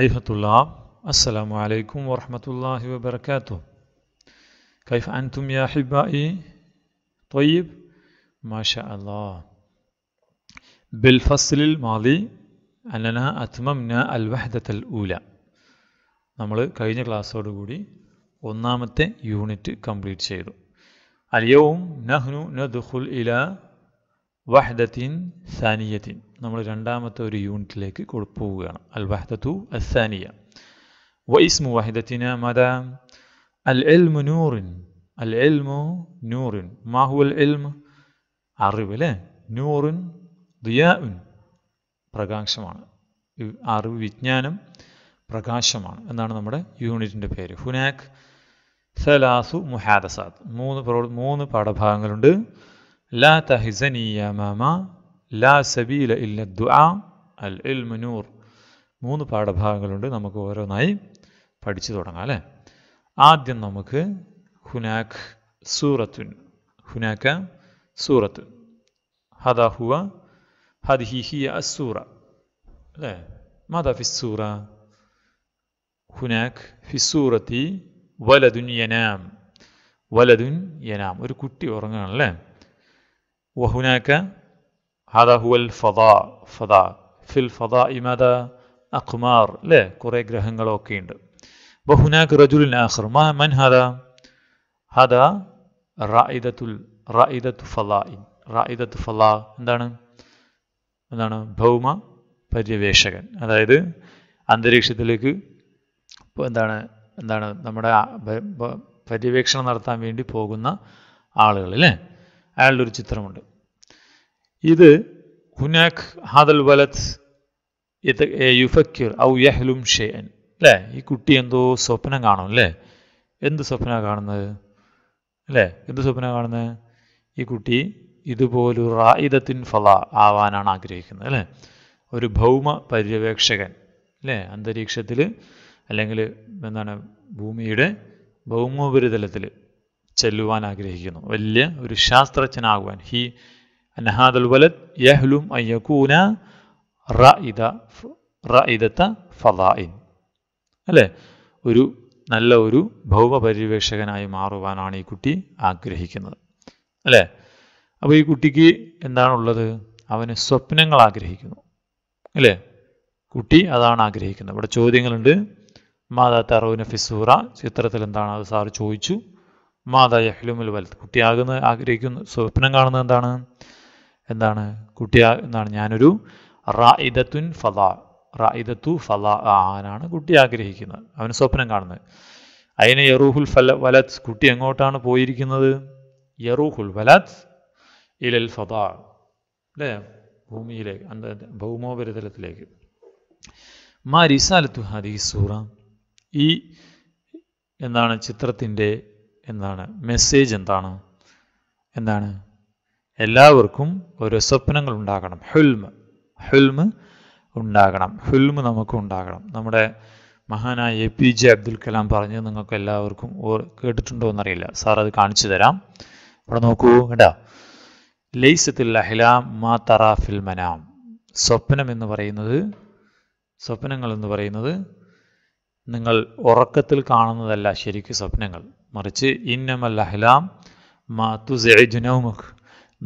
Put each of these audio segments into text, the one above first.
أيها الطلاب السلام عليكم ورحمة الله وبركاته كيف أنتم يا أحبائي؟ طيب ما شاء الله بالفصل الماضي أننا أتممنا الوحدة الأولى كاينة കഴിഞ്ഞ ക്ലാസ്സോടുകൂടി ഒന്നാമത്തെ يونت കംപ്ലീറ്റ് شيرو اليوم نحن ندخل إلى വഹ്ദത്തിൻ സാനിയത്തിൻ നമ്മൾ രണ്ടാമത്തെ ഒരു യൂണിറ്റിലേക്ക് കൊടുപ്പോവുകയാണ് അൽ വഹ്ദത്തു അസാനിയ വൈസ്മു വഹ്ദത്തിന് മത അൽ എൽമു നൂറിൻ അൽ എൽമു നൂറിൻ മാഹു അൽ എൽമ് അറിവ് അല്ലേ നൂറിൻ ദിയാഉൻ പ്രകാശമാണ് അറിവ് വിജ്ഞാനം പ്രകാശമാണ് എന്നാണ് നമ്മുടെ യൂണിറ്റിൻ്റെ പേര് ഹുനാഖ് സലാസു മുഹാദസാദ് മൂന്ന് മൂന്ന് പാഠഭാഗങ്ങളുണ്ട് لا تهزني يا ماما لا سبيل إلا الدعاء العلم نور മൂന്ന് പാഠഭാഗങ്ങളുണ്ട് നമുക്ക് ഓരോന്നായി പഠിച്ചു തുടങ്ങാം അല്ലേ ആദ്യം നമുക്ക് ഹുനാഖ് സൂറത്തുൻ ഹുനാക്ക സൂറത്ത് ഹദാ ഹുവ ഹദിഹി ഹിയ അസൂറ അല്ലേ മാതാ ഫിസ്സൂറ ഹുനാഖ് ഫിസ്സൂറത്തി വലതുൻ യനാം വലതുൻ യനാം ഒരു കുട്ടി ഉറങ്ങുകയാണ് അല്ലേ وهناك هذا هو الفضاء فضاء في الفضاء ماذا أقمار لا كوري جرهنغلو كيند وهناك رجل آخر ما من هذا هذا رائدة رائدة فضاء رائدة فضاء എന്താണ് എന്താണ് ഭൗമ പര്യവേഷകൻ അതായത് അന്തരീക്ഷത്തിലേക്ക് എന്താണ് എന്താണ് നമ്മുടെ പര്യവേക്ഷണം നടത്താൻ വേണ്ടി പോകുന്ന ആളുകൾ അല്ലേ അയാളുടെ ഒരു ചിത്രമുണ്ട് ഇത് ഹുനാഖ് ഹാദൽ വലത് യുഫക്യുർ ഔ യഹ്ലും ഷെയൻ അല്ലേ ഈ കുട്ടി എന്തോ സ്വപ്നം കാണും അല്ലേ എന്ത് സ്വപ്ന കാണുന്നത് അല്ലേ എന്ത് സ്വപ്ന കാണുന്നത് ഈ കുട്ടി ഇതുപോലൊരു റായിദത്തിൻ ഫല ആവാനാണ് ആഗ്രഹിക്കുന്നത് അല്ലേ ഒരു ഭൗമ പര്യവേക്ഷകൻ അല്ലേ അന്തരീക്ഷത്തിൽ അല്ലെങ്കിൽ എന്താണ് ഭൂമിയുടെ ഭൗമോപരിതലത്തിൽ ചെല്ലുവാൻ ആഗ്രഹിക്കുന്നു വലിയ ഒരു ശാസ്ത്രജ്ഞനാകുവാൻ ഹി അനഹാദൽ വലത് യഹ്ലും അയ്യകൂന റ ഫലായിൻ അല്ലേ ഒരു നല്ല ഒരു ഭൗമപര്യവേക്ഷകനായി മാറുവാനാണ് ഈ കുട്ടി ആഗ്രഹിക്കുന്നത് അല്ലേ അപ്പോൾ ഈ കുട്ടിക്ക് എന്താണുള്ളത് അവന് സ്വപ്നങ്ങൾ ആഗ്രഹിക്കുന്നു അല്ലേ കുട്ടി അതാണ് ആഗ്രഹിക്കുന്നത് ഇവിടെ ചോദ്യങ്ങളുണ്ട് മാതാ തറവുന ഫിസൂറ ചിത്രത്തിൽ എന്താണ് അത് സാർ ചോദിച്ചു മാതാ യഹ്ലുമുൽ വലത്ത് കുട്ടിയാകുന്ന ആഗ്രഹിക്കുന്നു സ്വപ്നം കാണുന്നത് എന്താണ് എന്താണ് കുട്ടിയാ എന്താണ് ഞാനൊരു റായിദത്തുൻ ഫല റായിദത്തു ഫല ആനാണ് കുട്ടി ആഗ്രഹിക്കുന്നത് അവന് സ്വപ്നം കാണുന്നത് അതിന് യറൂഹുൽ ഫല വലത്ത് കുട്ടി എങ്ങോട്ടാണ് പോയിരിക്കുന്നത് യറൂഹുൽ വലത്ത് ഇലൽ ഫതാ അല്ലേ ഭൂമിയിലേക്ക് അന്ത ഭൗമോപരിതലത്തിലേക്ക് മാ റിസാലത്തു സൂറ ഈ എന്താണ് ചിത്രത്തിൻ്റെ എന്താണ് മെസ്സേജ് എന്താണ് എന്താണ് എല്ലാവർക്കും ഓരോ സ്വപ്നങ്ങൾ ഉണ്ടാകണം ഹുൽമ് ഹുൽമ് ഉണ്ടാകണം ഹുൽമ് നമുക്ക് ഉണ്ടാകണം നമ്മുടെ മഹാനായ A P J Abdul Kalam പറഞ്ഞു നിങ്ങൾക്ക് എല്ലാവർക്കും കേട്ടിട്ടുണ്ടോ എന്നറിയില്ല സാർ അത് കാണിച്ചു തരാം ഇവിടെ നോക്കൂ കേട്ടോ ലൈസത്തിൽ അഹിലാം മാ തറാ ഫിൽമനാം സ്വപ്നം എന്ന് പറയുന്നത് സ്വപ്നങ്ങൾ എന്ന് പറയുന്നത് നിങ്ങൾ ഉറക്കത്തിൽ കാണുന്നതല്ല ശരിക്കും സ്വപ്നങ്ങൾ മറിച്ച് ഇന്നമൽ അഹ്ലാം മാ തുസെജുനൗമുഖ്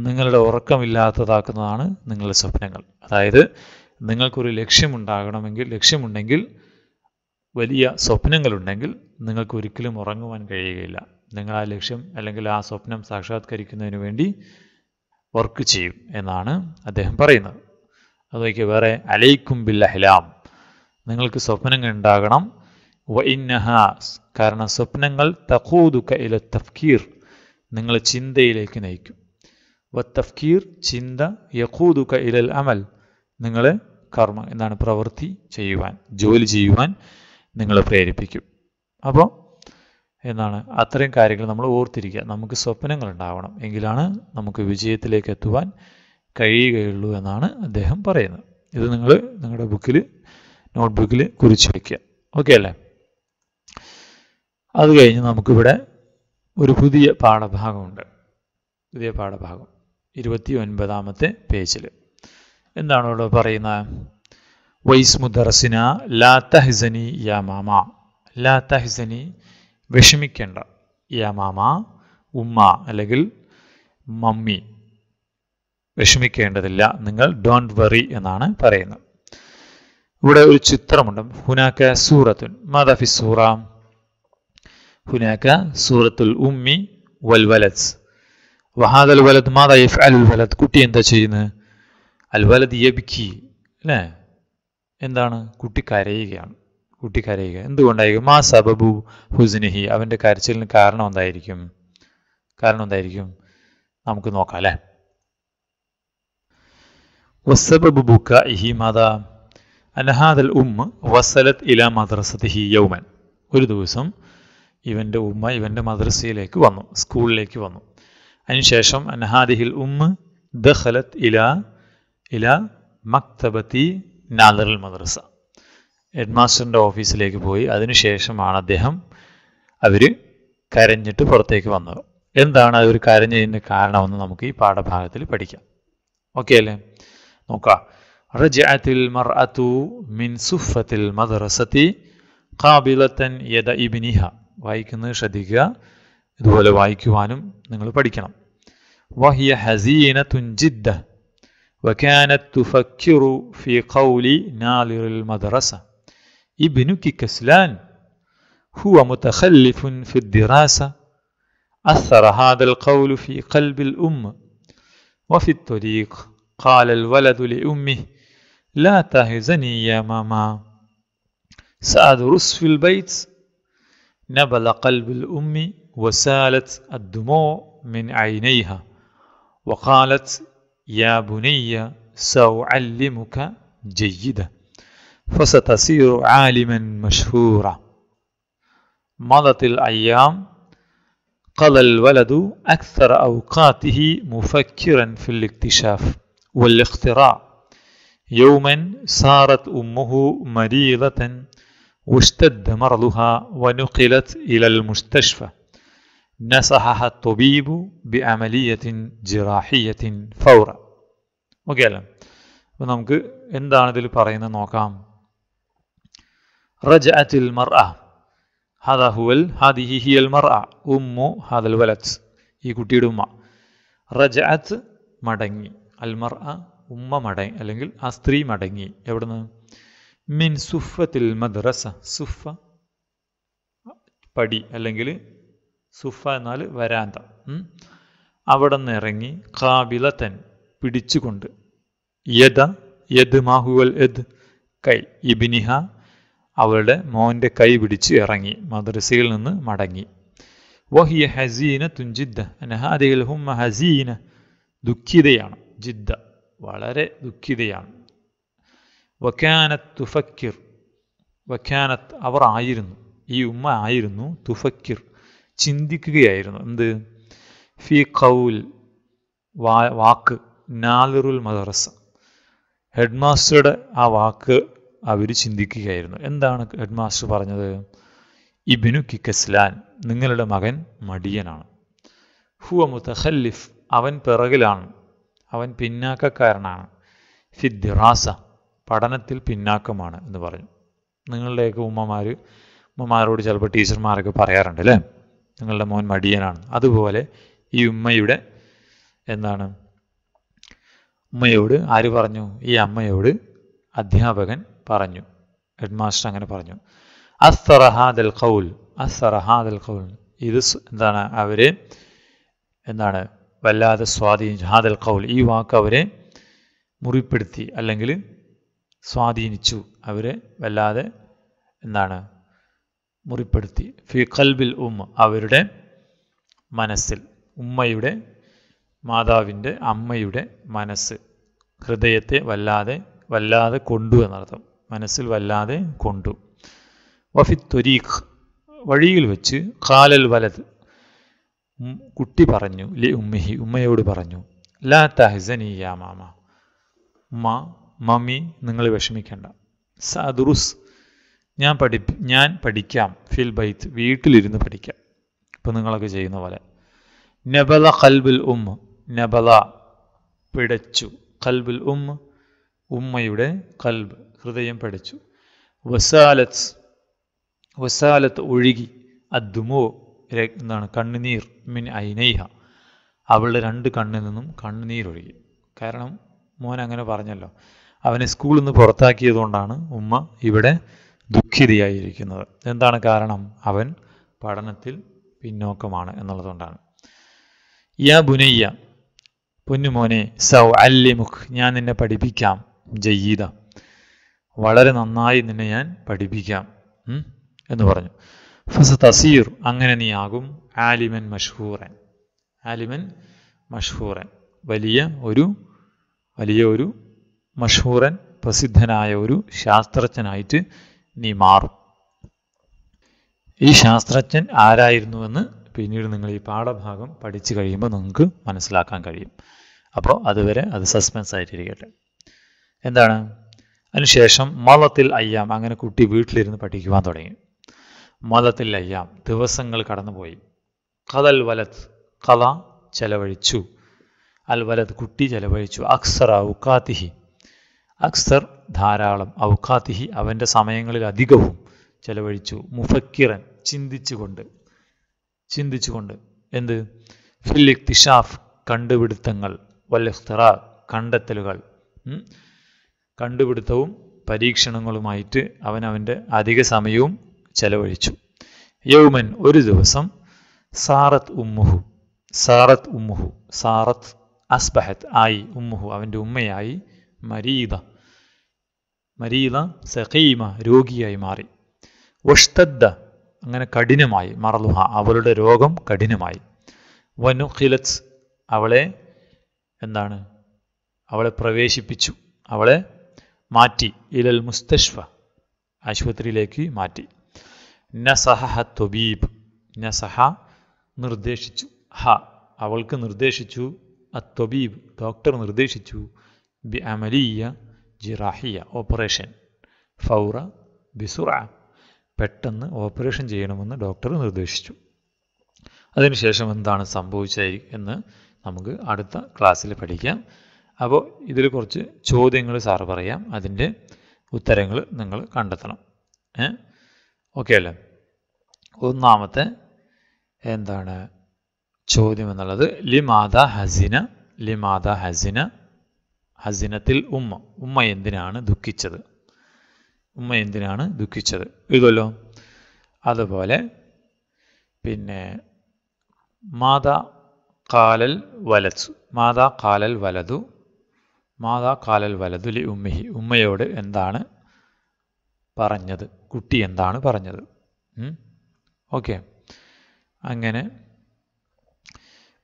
നിങ്ങളുടെ ഉറക്കമില്ലാത്തതാക്കുന്നതാണ് നിങ്ങളുടെ സ്വപ്നങ്ങൾ അതായത് നിങ്ങൾക്കൊരു ലക്ഷ്യമുണ്ടാകണമെങ്കിൽ ലക്ഷ്യമുണ്ടെങ്കിൽ വലിയ സ്വപ്നങ്ങളുണ്ടെങ്കിൽ നിങ്ങൾക്ക് ഒരിക്കലും ഉറങ്ങുവാൻ കഴിയുകയില്ല നിങ്ങൾ ആ ലക്ഷ്യം അല്ലെങ്കിൽ ആ സ്വപ്നം സാക്ഷാത്കരിക്കുന്നതിന് വേണ്ടി വർക്ക് ചെയ്യും എന്നാണ് അദ്ദേഹം പറയുന്നത് അതൊക്കെ വേറെ അലൈക്കും ബിൽ നിങ്ങൾക്ക് സ്വപ്നങ്ങൾ ഉണ്ടാകണം വഇന്നഹാസ് കാരണം സ്വപ്നങ്ങൾ തഖൂദുക ഇല തഫ്കീർ നിങ്ങളെ ചിന്തയിലേക്ക് നയിക്കും വ തഫ്കീർ ചിന്ത യഖൂദുക ഇലൽ അമൽ നിങ്ങളെ കർമ്മ എന്നാണ് പ്രവൃത്തി ചെയ്യുവാൻ ജോലി ചെയ്യുവാൻ നിങ്ങളെ പ്രേരിപ്പിക്കും അപ്പോൾ എന്നാണ് അത്രയും കാര്യങ്ങൾ നമ്മൾ ഓർത്തിരിക്കുക നമുക്ക് സ്വപ്നങ്ങൾ ഉണ്ടാവണം എങ്കിലാണ് നമുക്ക് വിജയത്തിലേക്ക് എത്തുവാൻ കഴിയുകയുള്ളൂ എന്നാണ് അദ്ദേഹം പറയുന്നത് ഇത് നിങ്ങൾ നിങ്ങളുടെ ബുക്കിൽ നോട്ട്ബുക്കിൽ കുറിച്ച് വയ്ക്കുക ഓക്കെ അല്ലേ അത് കഴിഞ്ഞ് നമുക്കിവിടെ ഒരു പുതിയ പാഠഭാഗമുണ്ട് പുതിയ പാഠഭാഗം ഇരുപത്തി ഒൻപതാമത്തെ പേജിൽ എന്താണ് ഇവിടെ പറയുന്നത് വൈസ് മുദർസിന ലാ തഹ്സനി യാ മാമ ലാ തഹ്സനി വിഷമിക്കേണ്ട യാ മാമ ഉമ്മ അല്ലെങ്കിൽ മമ്മി വിഷമിക്കേണ്ടതില്ല നിങ്ങൾ ഡോണ്ട് വറി എന്നാണ് പറയുന്നത് ഇവിടെ ഒരു ചിത്രമുണ്ട് ഹുനാക്ക സൂറത്തുൻ മദഫി സൂറാം هناك سورة الأم والولد وهذا الولد ماذا يفعل الولد കുട്ടി എന്താ ചെയ്യുന്നത് الولد يبكي അല്ലേ എന്താണ് കുട്ടി കരയുകയാണ് കുട്ടി കരയുക എന്തുകൊണ്ടായിരിക്കും മാ സബബു ഹുസ്നിഹി അവൻ്റെ കരച്ചിലിന് കാരണം എന്തായിരിക്കും കാരണം എന്തായിരിക്കും നമുക്ക് നോക്കാം അല്ലേ വസബബു ബുക്ക ഇഹി മാത അനഹാദൽ ഉം വസലത്ത് ഇല മദ്രസത്തിഹി യൗമൻ ഒരു ദിവസം ഇവൻ്റെ ഉമ്മ ഇവൻ്റെ മദ്രസയിലേക്ക് വന്നു സ്കൂളിലേക്ക് വന്നു അതിനുശേഷം അനഹാദിഹിൽ ഉമ്മ ദഹലത്ത് ഇല ഇല മക്തബത്തി നാദറൽ മദ്രസ ഹെഡ് മാസ്റ്ററിൻ്റെ ഓഫീസിലേക്ക് പോയി അതിനുശേഷമാണ് അദ്ദേഹം അവർ കരഞ്ഞിട്ട് പുറത്തേക്ക് വന്നത് എന്താണ് അവർ കരഞ്ഞതിൻ്റെ കാരണമെന്ന് നമുക്ക് ഈ പാഠഭാഗത്തിൽ പഠിക്കാം ഓക്കെ അല്ലേ നോക്കാം റജഅത്തിൽ മർഅത്തു മിൻ സുഫത്തിൽ മദ്രസത്തി കാബിലത്തൻ യദ ഇബിനിഹ വായിക്കുന്നത് ശ്രദ്ധിക്കുക ഇതുപോലെ വായിക്കുവാനും നിങ്ങൾ പഠിക്കണം വഹിയ ഹസീന തുഞ്ചിദ്ദ وكانت تفكر في قول ناظر المدرسة ابنك كسلان هو متخلف في الدراسة أثر هذا القول في قلب الأم وفي الطريق قال الولد لأمه لا تهزني يا ماما سأدرس في البيت نبل قلب الأم وسالت الدموع من عينيها وقالت يا بني سأعلمك جيدا فستصير عالما مشهورا مضت الأيام قضى الولد أكثر أوقاته مفكرا في الاكتشاف والاختراع يوما صارت أمه مريضة واشتد مرضها ونقلت إلى المستشفى نصحها الطبيب بعملية جراحية فورا وقال ونمك إن എന്താണ് دل പറയുന്നത് نوكام رجعت المرأة هذا هو ال... هذه هي المرأة أم هذا الولد يقول കുട്ടിയുടെ رجعت مدني المرأة أم مدني മടങ്ങി أستري مدني يبدو മിൻ സുഫത്തിൽ മദ്രസ സുഫ പടി അല്ലെങ്കിൽ സുഫ എന്നാൽ വരാന്ത അവിടെ നിന്ന് ഇറങ്ങി കാബിലത്തൻ പിടിച്ചുകൊണ്ട് യദ യദ് മാഹുവൽ യദ് കൈ ഇബിനിഹ അവളുടെ മോൻ്റെ കൈ പിടിച്ച് ഇറങ്ങി മദ്രസയിൽ നിന്ന് മടങ്ങി വഹിയ ഹസീന തുഞ്ചിദ്ദ അനഹാദയിൽ ഹുമ്മ ഹസീന ദുഃഖിതയാണ് ജിദ്ദ വളരെ ദുഃഖിതയാണ് വക്കാനത്ത് തുഫക്കിർ വക്കാനത്ത് അവർ ആയിരുന്നു ഈ ഉമ്മ ആയിരുന്നു തുഫക്കിർ ചിന്തിക്കുകയായിരുന്നു എന്ത് ഫി കൗൽ വാ വാക്ക് നാലുറുൽ മദറസ ഹെഡ് മാസ്റ്ററുടെ ആ വാക്ക് അവർ ചിന്തിക്കുകയായിരുന്നു എന്താണ് ഹെഡ് മാസ്റ്റർ പറഞ്ഞത് ഇബിനു കിക്കസ്ലാൻ നിങ്ങളുടെ മകൻ മടിയനാണ് ഹുവ മുത്തഹല്ലിഫ് അവൻ പിറകിലാണ് അവൻ പിന്നാക്കക്കാരനാണ് ഫിദ്ദിറാസ പഠനത്തിൽ പിന്നാക്കമാണ് എന്ന് പറഞ്ഞു നിങ്ങളുടെയൊക്കെ ഉമ്മമാർ ഉമ്മമാരോട് ചിലപ്പോൾ ടീച്ചർമാരൊക്കെ പറയാറുണ്ട് അല്ലേ നിങ്ങളുടെ മോൻ മടിയനാണ് അതുപോലെ ഈ ഉമ്മയുടെ എന്താണ് ഉമ്മയോട് ആര് പറഞ്ഞു ഈ അമ്മയോട് അധ്യാപകൻ പറഞ്ഞു ഹെഡ് മാസ്റ്റർ അങ്ങനെ പറഞ്ഞു അസ്തറഹാദൽ ഖൗൽ അസ്തറഹാദൽ ഖൗൽ ഇത് എന്താണ് അവരെ എന്താണ് വല്ലാതെ സ്വാധീനിച്ചു ഹാദൽ ഖൗൽ ഈ വാക്ക് അവരെ മുറിപ്പെടുത്തി അല്ലെങ്കിൽ സ്വാധീനിച്ചു അവരെ വല്ലാതെ എന്താണ് മുറിപ്പെടുത്തി ഫി കൽബിൽ ഉമ്മ അവരുടെ മനസ്സിൽ ഉമ്മയുടെ മാതാവിൻ്റെ അമ്മയുടെ മനസ്സ് ഹൃദയത്തെ വല്ലാതെ വല്ലാതെ കൊണ്ടു എന്നർത്ഥം മനസ്സിൽ വല്ലാതെ കൊണ്ടു വഫി തൊരീഖ് വഴിയിൽ വെച്ച് ഖാലൽ വലത് കുട്ടി പറഞ്ഞു ലി ഉമ്മഹി ഉമ്മയോട് പറഞ്ഞു ലാ തഹസനി യാ മാമ ഉമ്മ മമ്മി നിങ്ങൾ വിഷമിക്കേണ്ട സദുറുസ് ഞാൻ പഠി ഞാൻ പഠിക്കാം ഫിൽ ബൈത്ത് വീട്ടിലിരുന്ന് പഠിക്കാം ഇപ്പം നിങ്ങളൊക്കെ ചെയ്യുന്ന പോലെ നബല കൽബുൽ ഉമ്മ നബല പിടച്ചു കൽബുൽ ഉമ്മ ഉമ്മയുടെ കൽബ് ഹൃദയം പിടച്ചു വസാലത്ത് വസാലത്ത് ഒഴുകി അദ്ദുമോ എന്താണ് കണ്ണുനീർ മിൻ ഐനൈഹ അവളുടെ രണ്ട് കണ്ണിൽ നിന്നും കണ്ണുനീർ ഒഴുകി കാരണം മോൻ അങ്ങനെ പറഞ്ഞല്ലോ അവനെ സ്കൂളിൽ നിന്ന് പുറത്താക്കിയതുകൊണ്ടാണ് ഉമ്മ ഇവിടെ ദുഃഖിതയായിരിക്കുന്നത് എന്താണ് കാരണം അവൻ പഠനത്തിൽ പിന്നോക്കമാണ് എന്നുള്ളതുകൊണ്ടാണ് യാ ബുനയ്യ പൊന്നുമോനെ സൗ അല്ലിമുഖ് ഞാൻ നിന്നെ പഠിപ്പിക്കാം ജയ്യീദ വളരെ നന്നായി നിന്നെ ഞാൻ പഠിപ്പിക്കാം എന്ന് പറഞ്ഞു ഫസ് തസീർ അങ്ങനെ നീ ആകും ആലിമൻ മഷ്ഹൂറൻ ആലിമൻ മഷ്ഹൂറൻ വലിയ ഒരു വലിയ ഒരു മഷൂറൻ പ്രസിദ്ധനായ ഒരു ശാസ്ത്രജ്ഞനായിട്ട് നീ മാറും ഈ ശാസ്ത്രജ്ഞൻ ആരായിരുന്നുവെന്ന് പിന്നീട് നിങ്ങൾ ഈ പാഠഭാഗം പഠിച്ചു കഴിയുമ്പോൾ നിങ്ങൾക്ക് മനസ്സിലാക്കാൻ കഴിയും അപ്പോൾ അതുവരെ അത് സസ്പെൻസ് ആയിട്ടിരിക്കട്ടെ എന്താണ് അതിനുശേഷം മതത്തിൽ അയ്യാം അങ്ങനെ കുട്ടി വീട്ടിലിരുന്ന് പഠിക്കുവാൻ തുടങ്ങി മതത്തിൽ അയ്യാം ദിവസങ്ങൾ കടന്നുപോയി കഥൽ വലത് കഥ ചെലവഴിച്ചു അൽ വലത് കുട്ടി ചെലവഴിച്ചു അക്സറ ഉക്കാത്തിഹി അക്സർ ധാരാളം ഔഖാത്തിഹി അവൻ്റെ സമയങ്ങളിൽ അധികവും ചെലവഴിച്ചു മുഫക്കിറൻ ചിന്തിച്ചുകൊണ്ട് ചിന്തിച്ചുകൊണ്ട് എന്ത് ഫിൽ തിഷാഫ് കണ്ടുപിടുത്തങ്ങൾ വല്ലഖ്തറ കണ്ടെത്തലുകൾ കണ്ടുപിടുത്തവും പരീക്ഷണങ്ങളുമായിട്ട് അവൻ അവൻ്റെ അധിക സമയവും ചെലവഴിച്ചു യൗമൻ ഒരു ദിവസം സാറത്ത് ഉമ്മുഹു സാറത്ത് ഉമ്മുഹു സാറത്ത് അസ്ബഹത്ത് ആയി ഉമ്മുഹു അവൻ്റെ ഉമ്മയായി മരീദ മരീദ സഖീമ രോഗിയായി മാറി വഷ്തദ്ദ അങ്ങനെ കഠിനമായി മറലുഹ അവളുടെ രോഗം കഠിനമായി ഖിലത്ത് അവളെ എന്താണ് അവളെ പ്രവേശിപ്പിച്ചു അവളെ മാറ്റി ഇലൽ മുസ്തഷ്ഫ ആശുപത്രിയിലേക്ക് മാറ്റി നസഹ തൊബീബ് നസഹ നിർദ്ദേശിച്ചു ഹ അവൾക്ക് നിർദ്ദേശിച്ചു അ തൊബീബ് ഡോക്ടർ നിർദ്ദേശിച്ചു ബി അമലിയ ജിറാഹിയ ഓപ്പറേഷൻ ഫൗറ ബിസുറ പെട്ടെന്ന് ഓപ്പറേഷൻ ചെയ്യണമെന്ന് ഡോക്ടർ നിർദ്ദേശിച്ചു അതിനുശേഷം എന്താണ് സംഭവിച്ചത് എന്ന് നമുക്ക് അടുത്ത ക്ലാസ്സിൽ പഠിക്കാം അപ്പോൾ ഇതിൽ കുറച്ച് ചോദ്യങ്ങൾ സാറ് പറയാം അതിൻ്റെ ഉത്തരങ്ങൾ നിങ്ങൾ കണ്ടെത്തണം ഏ ഓക്കെ അല്ലേ ഒന്നാമത്തെ എന്താണ് ചോദ്യം എന്നുള്ളത് ലിമാദ ഹസിന ലിമാദ ഹസിന ഹസിനത്തിൽ ഉമ്മ ഉമ്മ എന്തിനാണ് ദുഃഖിച്ചത് ഉമ്മ എന്തിനാണ് ദുഃഖിച്ചത് ഇതല്ലോ അതുപോലെ പിന്നെ മാതാ കാലൽ വലച്ചു മാതാ കാലൽ വലതു മാതാ കാലൽ വലതു ലി ഉമ്മഹി ഉമ്മയോട് എന്താണ് പറഞ്ഞത് കുട്ടി എന്താണ് പറഞ്ഞത് ഓക്കെ അങ്ങനെ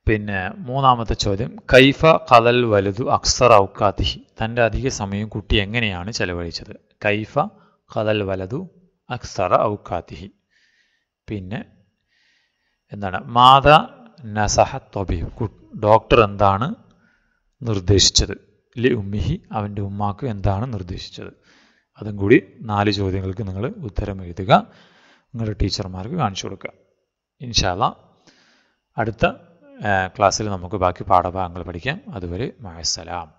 പിന്നെ മൂന്നാമത്തെ ചോദ്യം കൈഫ കതൽ വലുതു അക്സർ ഔക്കാത്തിഹി തൻ്റെ അധിക സമയം കുട്ടി എങ്ങനെയാണ് ചെലവഴിച്ചത് കൈഫ കതൽ വലതു അക്സറ ഔക്കാത്തിഹി പിന്നെ എന്താണ് മാത നസഹ തൊബി ഡോക്ടർ എന്താണ് നിർദ്ദേശിച്ചത് ലി ഉമ്മിഹി അവൻ്റെ ഉമ്മാക്ക് എന്താണ് നിർദ്ദേശിച്ചത് അതും കൂടി നാല് ചോദ്യങ്ങൾക്ക് നിങ്ങൾ ഉത്തരം എഴുതുക നിങ്ങളുടെ ടീച്ചർമാർക്ക് കാണിച്ചു കൊടുക്കുക ഇൻഷാല്ല അടുത്ത ക്ലാസ്സിൽ നമുക്ക് ബാക്കി പാഠഭാഗങ്ങൾ പഠിക്കാം അതുവരെ മഴസലാം